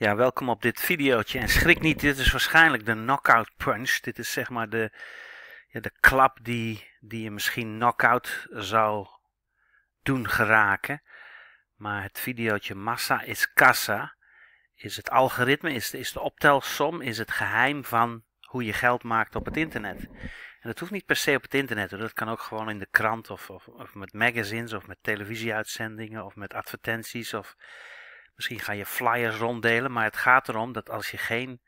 Ja, welkom op dit videootje. En schrik niet, dit is waarschijnlijk de knockout punch. Dit is zeg maar de, ja, de klap die, die je misschien knockout zou doen geraken. Maar het videootje massa is kassa. Is het algoritme, is de, is de optelsom, is het geheim van hoe je geld maakt op het internet. En dat hoeft niet per se op het internet. Hoor. Dat kan ook gewoon in de krant of, of, of met magazines of met televisieuitzendingen of met advertenties of Misschien ga je flyers ronddelen, maar het gaat erom dat als je geen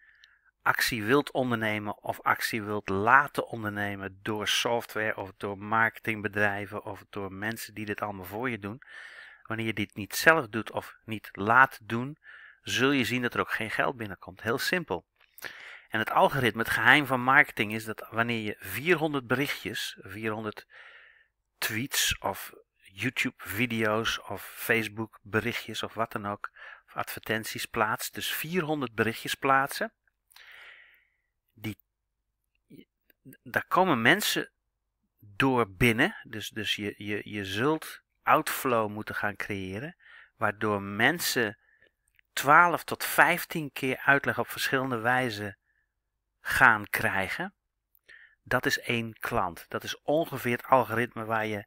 actie wilt ondernemen of actie wilt laten ondernemen door software of door marketingbedrijven of door mensen die dit allemaal voor je doen, wanneer je dit niet zelf doet of niet laat doen, zul je zien dat er ook geen geld binnenkomt. Heel simpel. En het algoritme, het geheim van marketing is dat wanneer je 400 berichtjes, 400 tweets of YouTube-video's of Facebook-berichtjes of wat dan ook, of advertenties plaatst. Dus 400 berichtjes plaatsen. Die, daar komen mensen door binnen. Dus, dus je, je, je zult outflow moeten gaan creëren, waardoor mensen 12 tot 15 keer uitleg op verschillende wijzen gaan krijgen. Dat is één klant. Dat is ongeveer het algoritme waar je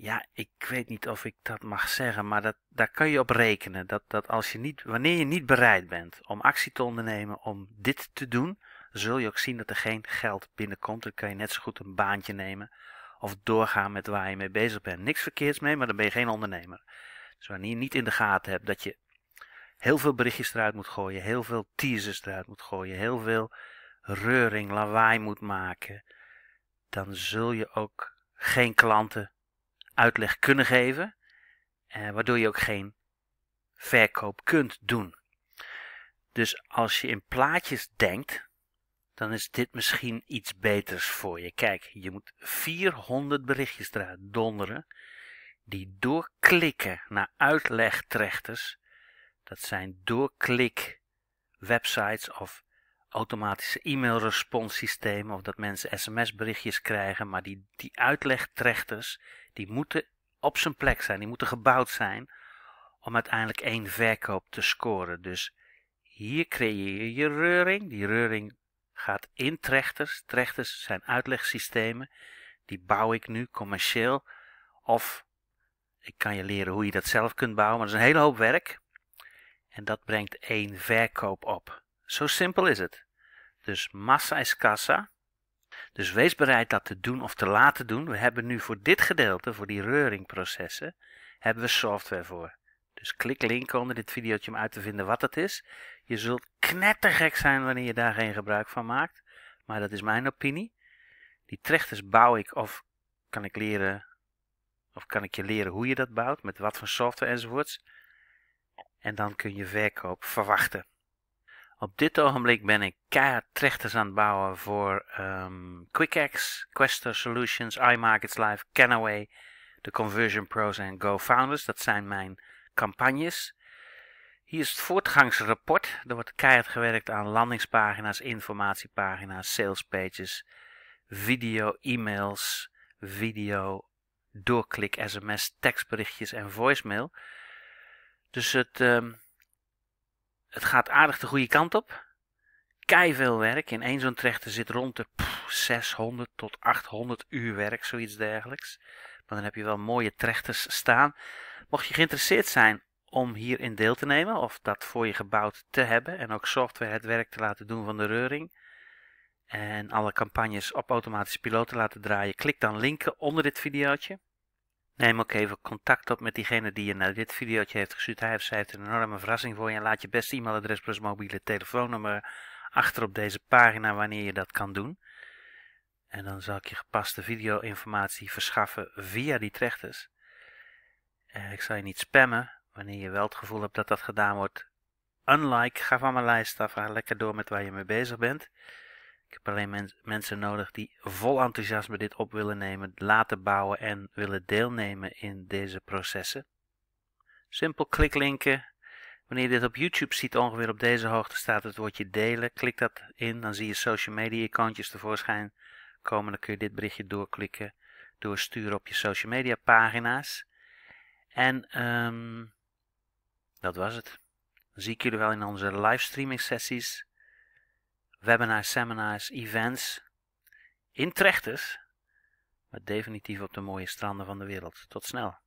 ja, ik weet niet of ik dat mag zeggen, maar dat, daar kan je op rekenen. Dat, dat als je niet, wanneer je niet bereid bent om actie te ondernemen om dit te doen, zul je ook zien dat er geen geld binnenkomt. Dan kan je net zo goed een baantje nemen of doorgaan met waar je mee bezig bent. Niks verkeerds mee, maar dan ben je geen ondernemer. Dus wanneer je niet in de gaten hebt dat je heel veel berichtjes eruit moet gooien, heel veel teasers eruit moet gooien, heel veel reuring, lawaai moet maken, dan zul je ook geen klanten uitleg kunnen geven, eh, waardoor je ook geen verkoop kunt doen. Dus als je in plaatjes denkt, dan is dit misschien iets beters voor je. Kijk, je moet 400 berichtjes eruit donderen die doorklikken naar uitlegtrechters. Dat zijn doorklik websites of automatische e systemen, of dat mensen sms berichtjes krijgen, maar die, die uitlegtrechters die moeten op zijn plek zijn, die moeten gebouwd zijn om uiteindelijk één verkoop te scoren. Dus hier creëer je je reuring. Die reuring gaat in trechters. Trechters zijn uitlegsystemen. Die bouw ik nu commercieel. Of ik kan je leren hoe je dat zelf kunt bouwen, maar dat is een hele hoop werk. En dat brengt één verkoop op. Zo simpel is het. Dus massa is kassa. Dus wees bereid dat te doen of te laten doen. We hebben nu voor dit gedeelte, voor die reuringprocessen, hebben we software voor. Dus klik link onder dit videootje om uit te vinden wat het is. Je zult knettergek zijn wanneer je daar geen gebruik van maakt. Maar dat is mijn opinie. Die trechters bouw ik of kan ik leren of kan ik je leren hoe je dat bouwt, met wat voor software enzovoorts. En dan kun je verkoop verwachten. Op dit ogenblik ben ik keihard trechters aan het bouwen voor um, QuickX, Quester Solutions, iMarkets Live, Canaway, de Conversion Pros en GoFounders. Dat zijn mijn campagnes. Hier is het voortgangsrapport. Er wordt keihard gewerkt aan landingspagina's, informatiepagina's, salespages, video, e-mails, video, doorklik, sms, tekstberichtjes en voicemail. Dus het... Ehm, het gaat aardig de goede kant op. Kei veel werk. In één zo'n trechter zit rond de 600 tot 800 uur werk, zoiets dergelijks. Maar dan heb je wel mooie trechters staan. Mocht je geïnteresseerd zijn om hierin deel te nemen of dat voor je gebouwd te hebben en ook software het werk te laten doen van de reuring en alle campagnes op automatische piloot te laten draaien, klik dan linken onder dit videootje. Neem ook even contact op met diegene die je naar dit videootje heeft gestuurd. Hij heeft zij heeft een enorme verrassing voor je. En laat je beste e-mailadres plus mobiele telefoonnummer achter op deze pagina wanneer je dat kan doen. En dan zal ik je gepaste video-informatie verschaffen via die trechters. En eh, ik zal je niet spammen wanneer je wel het gevoel hebt dat dat gedaan wordt. Unlike, ga van mijn lijst af, ga lekker door met waar je mee bezig bent. Ik heb alleen mensen nodig die vol enthousiasme dit op willen nemen, laten bouwen en willen deelnemen in deze processen. Simpel kliklinken. Wanneer je dit op YouTube ziet, ongeveer op deze hoogte staat het woordje delen. Klik dat in, dan zie je social media icoontjes tevoorschijn komen. Dan kun je dit berichtje doorklikken, doorsturen op je social media pagina's. En ehm, dat was het. Dan zie ik jullie wel in onze livestreaming sessies webinars, seminars, events in trechters, maar definitief op de mooie stranden van de wereld. Tot snel!